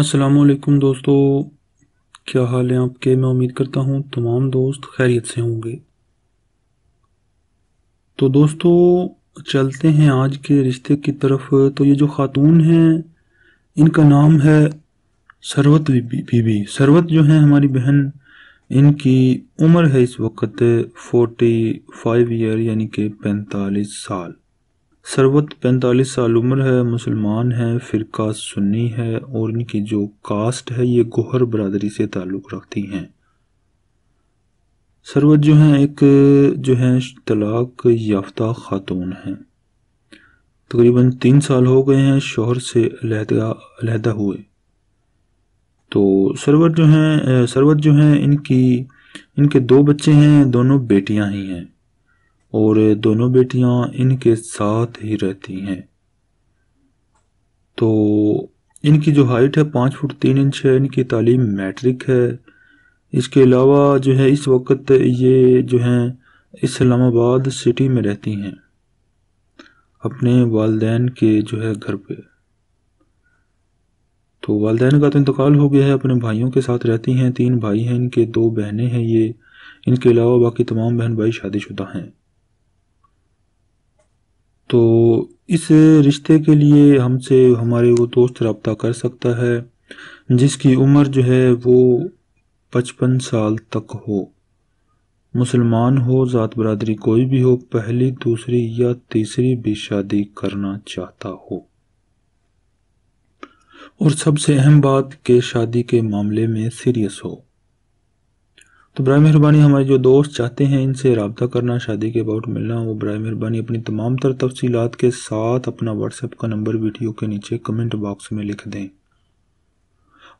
असलकुम दोस्तों क्या हाल है आपके मैं उम्मीद करता हूँ तमाम दोस्त खैरियत से होंगे तो दोस्तों चलते हैं आज के रिश्ते की तरफ तो ये जो ख़ातून हैं इनका नाम है सरवत बीबी सरवत जो है हमारी बहन इनकी उम्र है इस वक्त फोर्टी फाइव ईयर यानी कि पैंतालीस साल सरबत पैंतालीस साल उम्र है मुसलमान है फ़िरका सुन्नी है और इनकी जो कास्ट है ये गोहर बरदरी से ताल्लुक़ रखती हैं सरबत जो हैं एक जो हैं तलाक याफ्ता ख़ातून हैं तकरीबन तीन साल हो गए हैं शोहर से अलहदा हुए तो सरबत जो हैं सरबत जो हैं इनकी इनके दो बच्चे हैं दोनों बेटियां ही हैं और दोनों बेटियां इनके साथ ही रहती हैं तो इनकी जो हाइट है पाँच फुट तीन इंच है इनकी तालीम मैट्रिक है इसके अलावा जो है इस वक्त ये जो हैं इस्लामाबाद सिटी में रहती हैं अपने वालदेन के जो है घर पे तो वालदेन का तो इंतकाल हो गया है अपने भाइयों के साथ रहती हैं तीन भाई हैं इनके दो बहनें हैं ये इनके अलावा बाकी तमाम बहन भाई शादीशुदा हैं तो इस रिश्ते के लिए हमसे हमारे वो दोस्त रबता कर सकता है जिसकी उम्र जो है वो पचपन साल तक हो मुसलमान हो ज़ात बरदरी कोई भी हो पहली दूसरी या तीसरी भी शादी करना चाहता हो और सबसे अहम बात के शादी के मामले में सीरियस हो तो बर मेहरबानी हमारे जो दोस्त चाहते हैं इनसे रबता करना शादी के अबाउट मिलना वो बर मेहरबानी अपनी तमाम तर तफसीत के साथ अपना व्हाट्सएप का नंबर वीडियो के नीचे कमेंट बॉक्स में लिख दें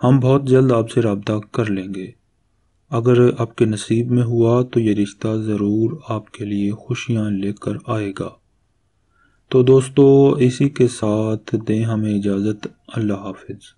हम बहुत जल्द आपसे रबता कर लेंगे अगर आपके नसीब में हुआ तो ये रिश्ता ज़रूर आपके लिए खुशियाँ लेकर आएगा तो दोस्तों इसी के साथ दें हमें इजाज़त अल्लाह हाफिज़